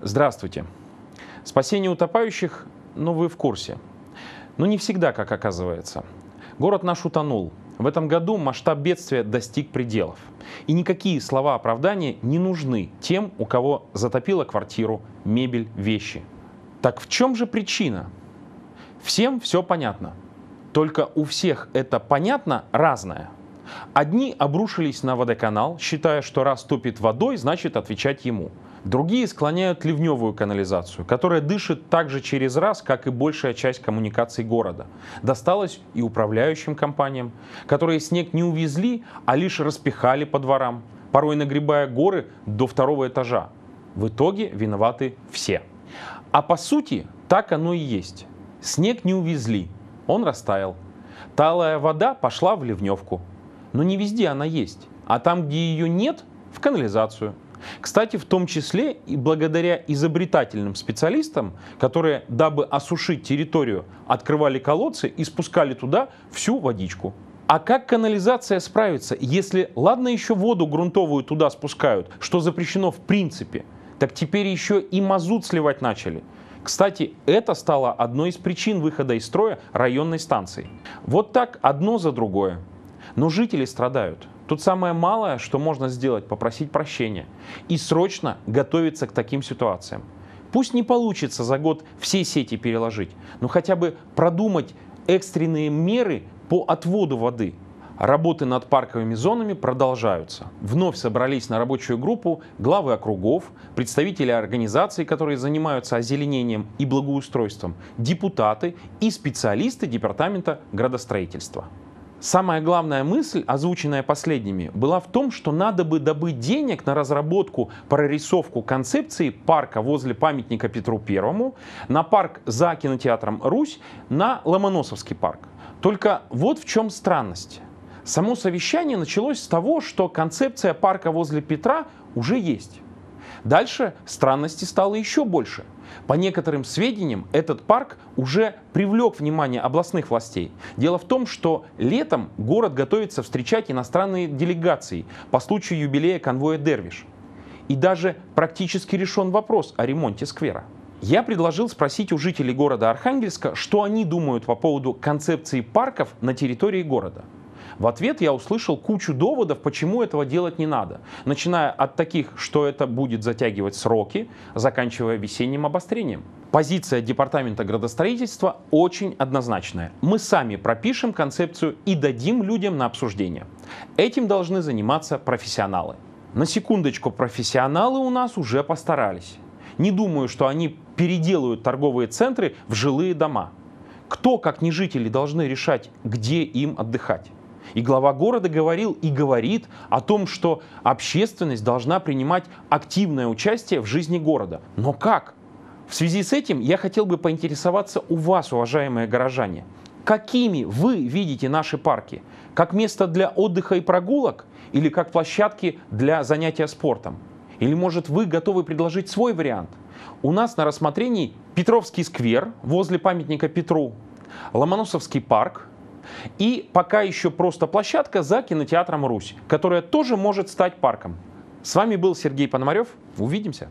Здравствуйте. Спасение утопающих, ну вы в курсе. Но не всегда, как оказывается. Город наш утонул. В этом году масштаб бедствия достиг пределов. И никакие слова оправдания не нужны тем, у кого затопило квартиру, мебель, вещи. Так в чем же причина? Всем все понятно. Только у всех это понятно разное. Одни обрушились на водоканал, считая, что раз топит водой, значит отвечать ему. Другие склоняют ливневую канализацию, которая дышит так же через раз, как и большая часть коммуникаций города. Досталось и управляющим компаниям, которые снег не увезли, а лишь распихали по дворам, порой нагребая горы до второго этажа. В итоге виноваты все. А по сути, так оно и есть. Снег не увезли, он растаял. Талая вода пошла в ливневку. Но не везде она есть. А там, где ее нет, в канализацию. Кстати, в том числе и благодаря изобретательным специалистам, которые, дабы осушить территорию, открывали колодцы и спускали туда всю водичку. А как канализация справится, если, ладно, еще воду грунтовую туда спускают, что запрещено в принципе, так теперь еще и мазут сливать начали. Кстати, это стало одной из причин выхода из строя районной станции. Вот так одно за другое. Но жители страдают. Тут самое малое, что можно сделать, попросить прощения и срочно готовиться к таким ситуациям. Пусть не получится за год все сети переложить, но хотя бы продумать экстренные меры по отводу воды – Работы над парковыми зонами продолжаются. Вновь собрались на рабочую группу главы округов, представители организаций, которые занимаются озеленением и благоустройством, депутаты и специалисты Департамента градостроительства. Самая главная мысль, озвученная последними, была в том, что надо бы добыть денег на разработку, прорисовку концепции парка возле памятника Петру Первому, на парк за кинотеатром «Русь», на Ломоносовский парк. Только вот в чем странность. Само совещание началось с того, что концепция парка возле Петра уже есть. Дальше странности стало еще больше. По некоторым сведениям, этот парк уже привлек внимание областных властей. Дело в том, что летом город готовится встречать иностранные делегации по случаю юбилея конвоя «Дервиш». И даже практически решен вопрос о ремонте сквера. Я предложил спросить у жителей города Архангельска, что они думают по поводу концепции парков на территории города. В ответ я услышал кучу доводов, почему этого делать не надо. Начиная от таких, что это будет затягивать сроки, заканчивая весенним обострением. Позиция Департамента градостроительства очень однозначная. Мы сами пропишем концепцию и дадим людям на обсуждение. Этим должны заниматься профессионалы. На секундочку, профессионалы у нас уже постарались. Не думаю, что они переделают торговые центры в жилые дома. Кто, как не жители, должны решать, где им отдыхать? И глава города говорил и говорит о том, что общественность должна принимать активное участие в жизни города. Но как? В связи с этим я хотел бы поинтересоваться у вас, уважаемые горожане, какими вы видите наши парки? Как место для отдыха и прогулок или как площадки для занятия спортом? Или, может, вы готовы предложить свой вариант? У нас на рассмотрении Петровский сквер возле памятника Петру, Ломоносовский парк и пока еще просто площадка за кинотеатром «Русь», которая тоже может стать парком. С вами был Сергей Пономарев. Увидимся.